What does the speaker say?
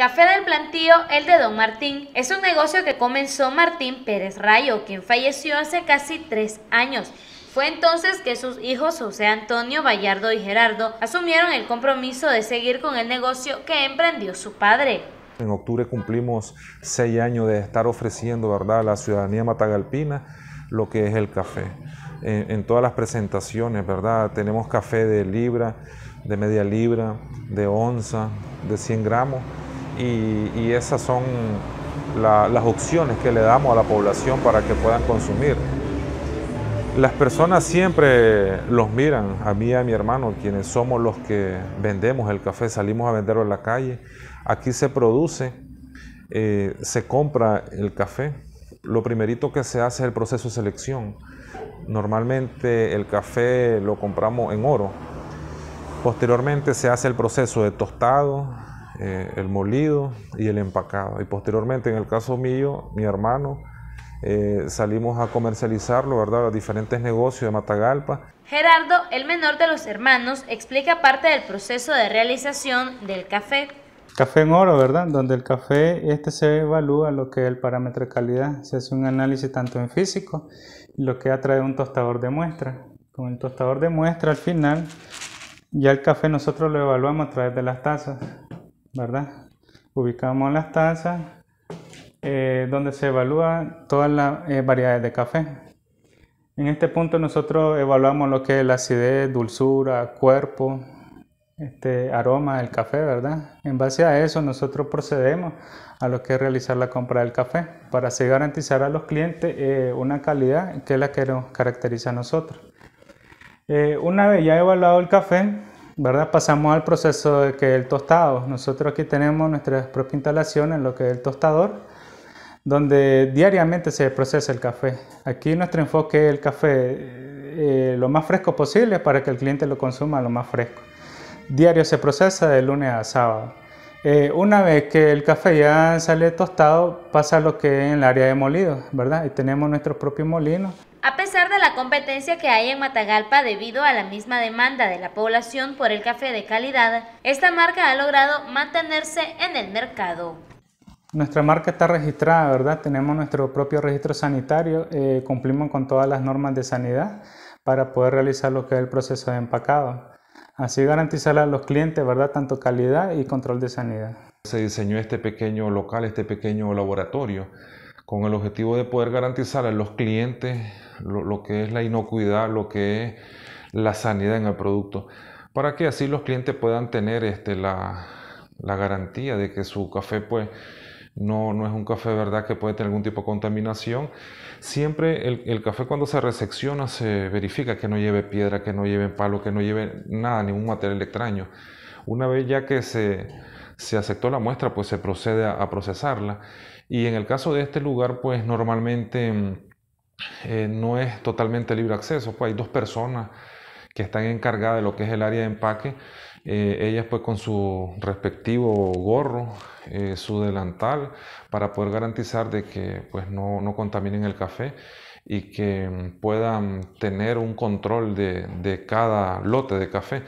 Café del Plantío, el de Don Martín, es un negocio que comenzó Martín Pérez Rayo, quien falleció hace casi tres años. Fue entonces que sus hijos, José Antonio, Vallardo y Gerardo, asumieron el compromiso de seguir con el negocio que emprendió su padre. En octubre cumplimos seis años de estar ofreciendo ¿verdad? a la ciudadanía matagalpina lo que es el café. En, todas las presentaciones, ¿verdad? Tenemos café de libra, de media libra, de onza, de 100 gramos y, esas son las opciones que le damos a la población para que puedan consumir. Las personas siempre los miran, a mí y a mi hermano, quienes somos los que vendemos el café, salimos a venderlo en la calle. Aquí se produce, eh, se compra el café. Lo primerito que se hace es el proceso de selección. Normalmente el café lo compramos en oro. Posteriormente se hace el proceso de tostado, eh, el molido y el empacado. Y posteriormente, en el caso mío, mi hermano, eh, salimos a comercializarlo, ¿verdad? Los diferentes negocios de Matagalpa. Gerardo, el menor de los hermanos, explica parte del proceso de realización del café. Café en oro, ¿verdad? Donde el café este se evalúa lo que es el parámetro de calidad. Se hace un análisis tanto en físico, lo que atrae un tostador de muestra. Con el tostador de muestra al final, ya el café nosotros lo evaluamos a través de las tazas. ¿verdad? Ubicamos las tazas eh, donde se evalúan todas las eh, variedades de café. En este punto nosotros evaluamos lo que es la acidez, dulzura, cuerpo, este, aroma del café, ¿verdad? En base a eso nosotros procedemos a lo que es realizar la compra del café para así garantizar a los clientes eh, una calidad que es la que nos caracteriza a nosotros. una vez ya evaluado el café, ¿verdad? Pasamos al proceso de que el tostado. Nosotros aquí tenemos nuestra propia instalación en lo que es el tostador, donde diariamente se procesa el café. Aquí nuestro enfoque es el café eh, lo más fresco posible para que el cliente lo consuma lo más fresco. Diario se procesa de lunes a sábado. Eh, una vez que el café ya sale tostado, pasa lo que es en el área de molido, ¿verdad? Y tenemos nuestros propios molinos a pesar de la competencia que hay en Matagalpa debido a la misma demanda de la población por el café de calidad, esta marca ha logrado mantenerse en el mercado. Nuestra marca está registrada, ¿verdad? Tenemos nuestro propio registro sanitario, eh, cumplimos con todas las normas de sanidad para poder realizar lo que es el proceso de empacado. Así garantizar a los clientes, ¿verdad? Tanto calidad y control de sanidad. Se diseñó este pequeño local, este pequeño laboratorio con el objetivo de poder garantizar a los clientes lo, que es la inocuidad, lo que es la sanidad en el producto, para que así los clientes puedan tener este, la, la garantía de que su café pues no, no, es un café verdad que puede tener algún tipo de contaminación. Siempre el, el, café cuando se resecciona se verifica que no lleve piedra, que no lleve palo, que no lleve nada, ningún material extraño. Una vez ya que se se aceptó la muestra, pues se procede a, procesarla. Y en el caso de este lugar, pues normalmente mm, eh, no es totalmente libre acceso, pues hay dos personas que están encargadas de lo que es el área de empaque, eh, ellas pues con su respectivo gorro, eh, su delantal, para poder garantizar de que pues no, contaminen el café y que mm, puedan tener un control de, de cada lote de café.